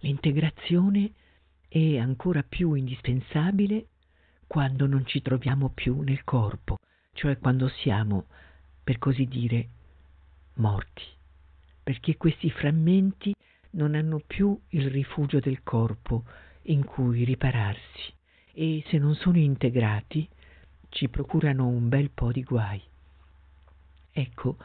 L'integrazione è ancora più indispensabile quando non ci troviamo più nel corpo, cioè quando siamo, per così dire, morti, perché questi frammenti non hanno più il rifugio del corpo in cui ripararsi e se non sono integrati ci procurano un bel po' di guai. Ecco,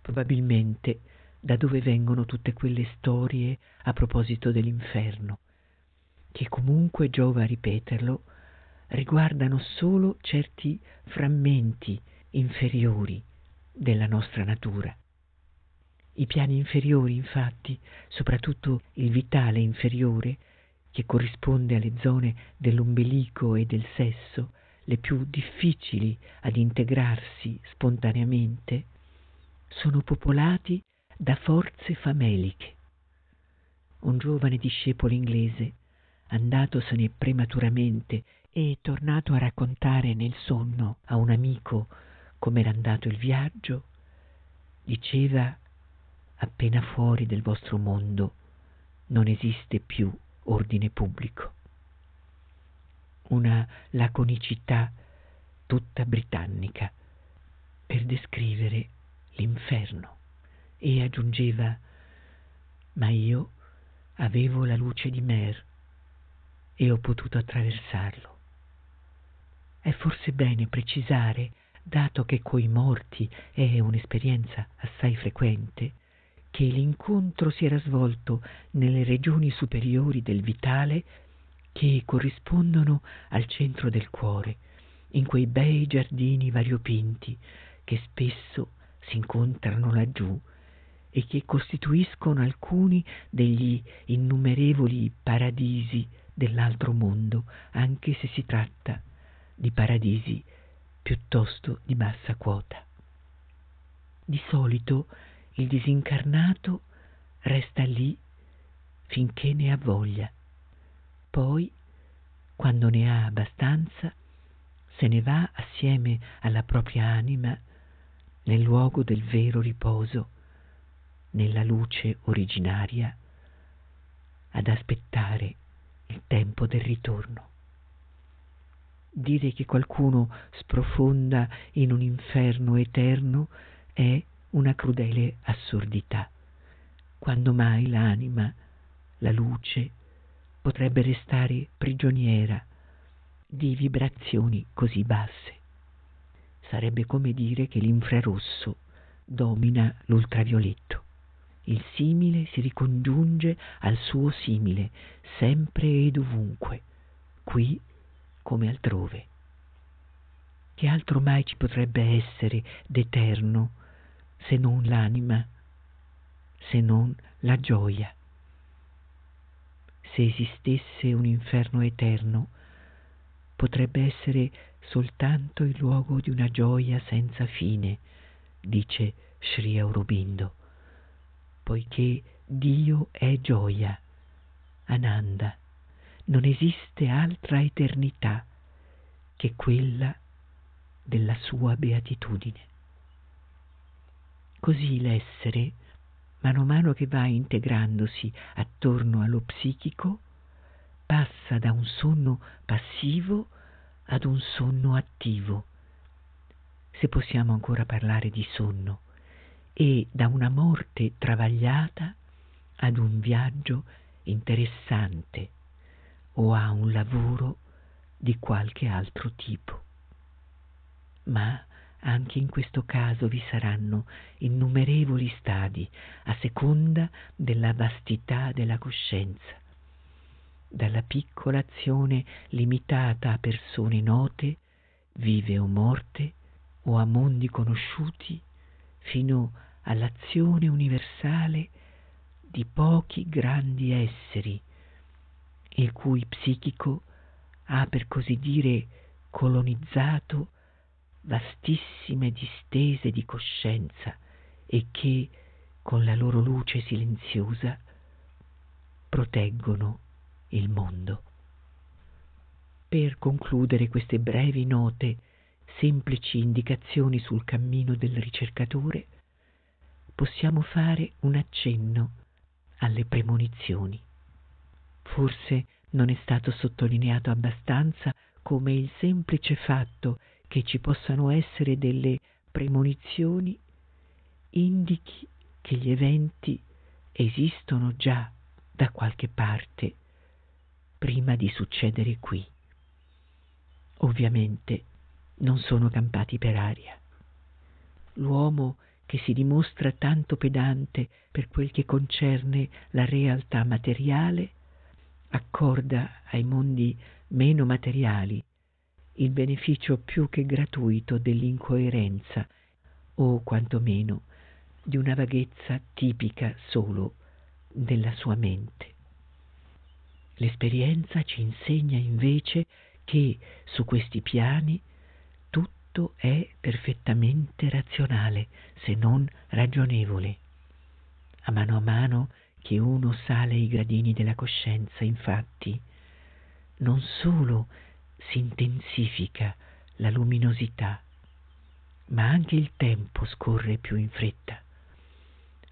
probabilmente, da dove vengono tutte quelle storie a proposito dell'inferno, che comunque giova a ripeterlo, riguardano solo certi frammenti inferiori della nostra natura. I piani inferiori, infatti, soprattutto il vitale inferiore, che corrisponde alle zone dell'ombelico e del sesso, le più difficili ad integrarsi spontaneamente, sono popolati da forze fameliche. Un giovane discepolo inglese, andatosene prematuramente e tornato a raccontare nel sonno a un amico com'era andato il viaggio, diceva appena fuori del vostro mondo non esiste più ordine pubblico. Una laconicità tutta britannica per descrivere l'inferno e aggiungeva Ma io avevo la luce di Mer e ho potuto attraversarlo. È forse bene precisare, dato che coi morti è un'esperienza assai frequente, che l'incontro si era svolto nelle regioni superiori del vitale che corrispondono al centro del cuore, in quei bei giardini variopinti che spesso si incontrano laggiù e che costituiscono alcuni degli innumerevoli paradisi dell'altro mondo, anche se si tratta di paradisi piuttosto di bassa quota. Di solito il disincarnato resta lì finché ne ha voglia, poi, quando ne ha abbastanza, se ne va assieme alla propria anima nel luogo del vero riposo nella luce originaria ad aspettare il tempo del ritorno. Dire che qualcuno sprofonda in un inferno eterno è una crudele assurdità, quando mai l'anima, la luce, potrebbe restare prigioniera di vibrazioni così basse. Sarebbe come dire che l'infrarosso domina l'ultravioletto il simile si ricongiunge al suo simile, sempre e dovunque, qui come altrove. Che altro mai ci potrebbe essere d'eterno se non l'anima, se non la gioia? Se esistesse un inferno eterno, potrebbe essere soltanto il luogo di una gioia senza fine, dice Sri Aurobindo poiché Dio è gioia. Ananda, non esiste altra eternità che quella della sua beatitudine. Così l'essere, mano a mano che va integrandosi attorno allo psichico, passa da un sonno passivo ad un sonno attivo, se possiamo ancora parlare di sonno, e da una morte travagliata ad un viaggio interessante o a un lavoro di qualche altro tipo. Ma anche in questo caso vi saranno innumerevoli stadi a seconda della vastità della coscienza, dalla piccola azione limitata a persone note, vive o morte, o a mondi conosciuti, fino all'azione universale di pochi grandi esseri, il cui psichico ha per così dire colonizzato vastissime distese di coscienza e che, con la loro luce silenziosa, proteggono il mondo. Per concludere queste brevi note, semplici indicazioni sul cammino del ricercatore, possiamo fare un accenno alle premonizioni. Forse non è stato sottolineato abbastanza come il semplice fatto che ci possano essere delle premonizioni indichi che gli eventi esistono già da qualche parte prima di succedere qui. Ovviamente non sono campati per aria. L'uomo che si dimostra tanto pedante per quel che concerne la realtà materiale, accorda ai mondi meno materiali il beneficio più che gratuito dell'incoerenza o quantomeno di una vaghezza tipica solo della sua mente. L'esperienza ci insegna invece che su questi piani tutto è perfettamente razionale, se non ragionevole. A mano a mano che uno sale i gradini della coscienza, infatti, non solo si intensifica la luminosità, ma anche il tempo scorre più in fretta.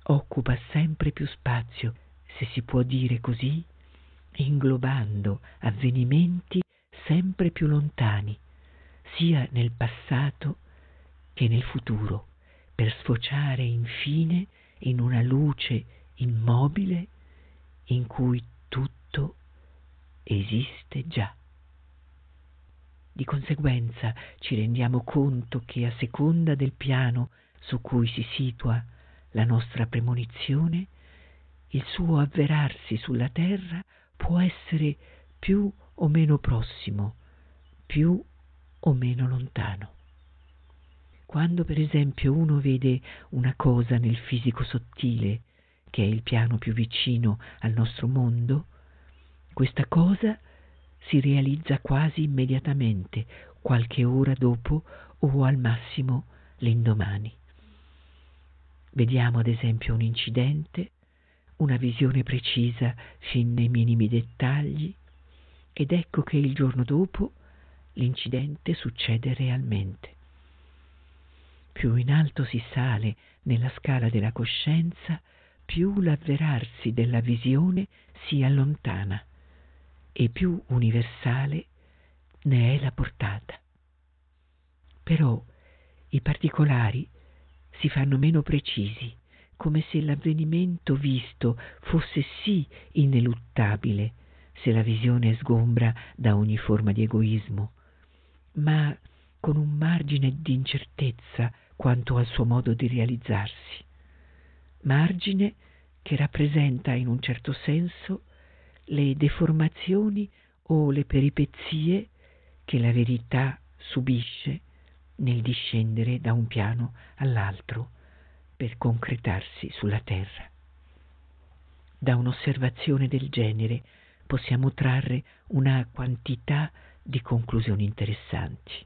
Occupa sempre più spazio, se si può dire così, inglobando avvenimenti sempre più lontani, sia nel passato che nel futuro, per sfociare infine in una luce immobile in cui tutto esiste già. Di conseguenza ci rendiamo conto che a seconda del piano su cui si situa la nostra premonizione, il suo avverarsi sulla terra può essere più o meno prossimo, più o meno lontano. Quando per esempio uno vede una cosa nel fisico sottile, che è il piano più vicino al nostro mondo, questa cosa si realizza quasi immediatamente, qualche ora dopo o al massimo l'indomani. Vediamo ad esempio un incidente, una visione precisa fin nei minimi dettagli, ed ecco che il giorno dopo l'incidente succede realmente. Più in alto si sale nella scala della coscienza, più l'avverarsi della visione si allontana e più universale ne è la portata. Però i particolari si fanno meno precisi, come se l'avvenimento visto fosse sì ineluttabile, se la visione sgombra da ogni forma di egoismo, ma con un margine di incertezza quanto al suo modo di realizzarsi. Margine che rappresenta in un certo senso le deformazioni o le peripezie che la verità subisce nel discendere da un piano all'altro per concretarsi sulla terra. Da un'osservazione del genere possiamo trarre una quantità di conclusioni interessanti.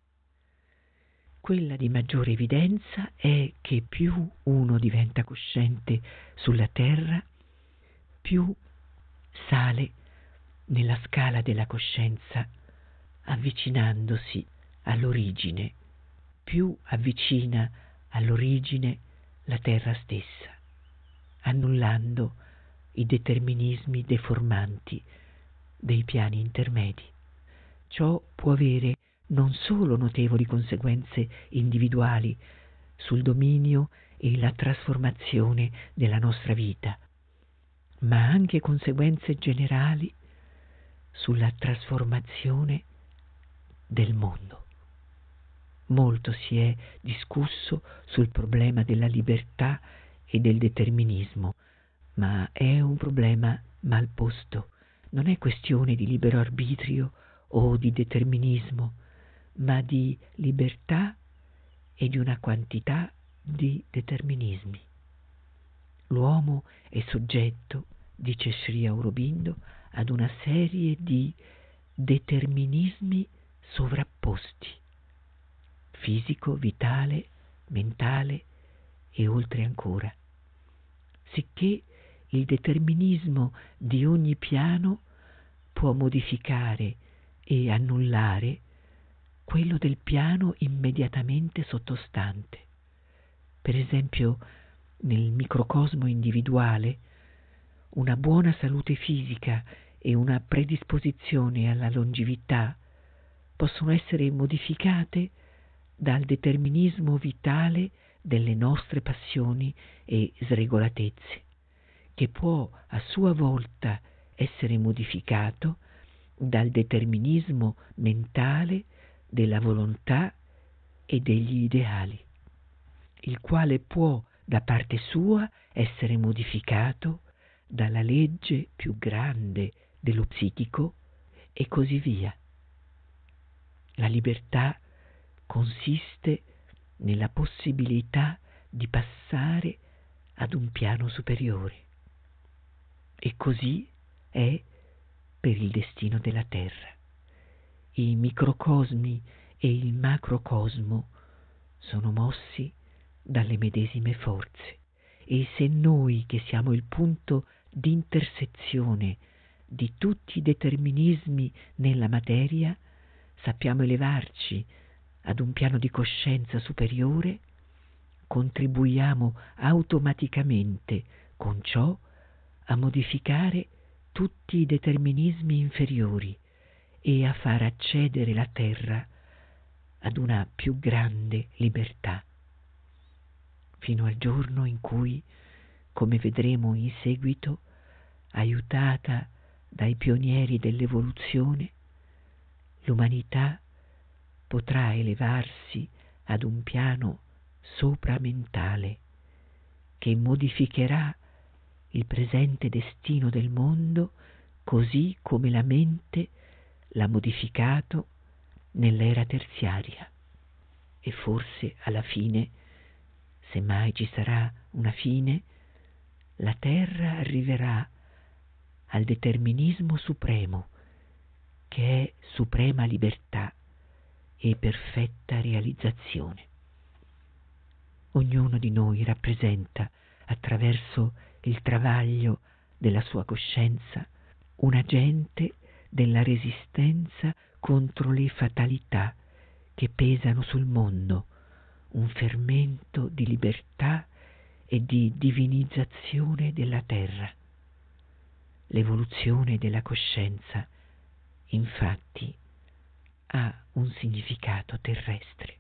Quella di maggiore evidenza è che più uno diventa cosciente sulla Terra, più sale nella scala della coscienza, avvicinandosi all'origine, più avvicina all'origine la terra stessa, annullando i determinismi deformanti dei piani intermedi. Ciò può avere non solo notevoli conseguenze individuali sul dominio e la trasformazione della nostra vita, ma anche conseguenze generali sulla trasformazione del mondo. Molto si è discusso sul problema della libertà e del determinismo, ma è un problema mal posto, non è questione di libero arbitrio o di determinismo, ma di libertà e di una quantità di determinismi. L'uomo è soggetto, dice Sri Aurobindo, ad una serie di determinismi sovrapposti, fisico, vitale, mentale e oltre ancora, sicché il determinismo di ogni piano può modificare e annullare quello del piano immediatamente sottostante. Per esempio, nel microcosmo individuale, una buona salute fisica e una predisposizione alla longevità possono essere modificate dal determinismo vitale delle nostre passioni e sregolatezze, che può a sua volta essere modificato dal determinismo mentale della volontà e degli ideali, il quale può da parte sua essere modificato dalla legge più grande dello psichico e così via. La libertà consiste nella possibilità di passare ad un piano superiore. E così è per il destino della Terra. I microcosmi e il macrocosmo sono mossi dalle medesime forze e se noi che siamo il punto di intersezione di tutti i determinismi nella materia sappiamo elevarci ad un piano di coscienza superiore, contribuiamo automaticamente con ciò a modificare tutti i determinismi inferiori e a far accedere la terra ad una più grande libertà, fino al giorno in cui, come vedremo in seguito, aiutata dai pionieri dell'evoluzione, l'umanità potrà elevarsi ad un piano sopramentale che modificherà il presente destino del mondo così come la mente l'ha modificato nell'era terziaria. E forse alla fine, se mai ci sarà una fine, la Terra arriverà al determinismo supremo, che è suprema libertà e perfetta realizzazione. Ognuno di noi rappresenta, attraverso il travaglio della sua coscienza, un agente della resistenza contro le fatalità che pesano sul mondo, un fermento di libertà e di divinizzazione della terra. L'evoluzione della coscienza, infatti, ha un significato terrestre.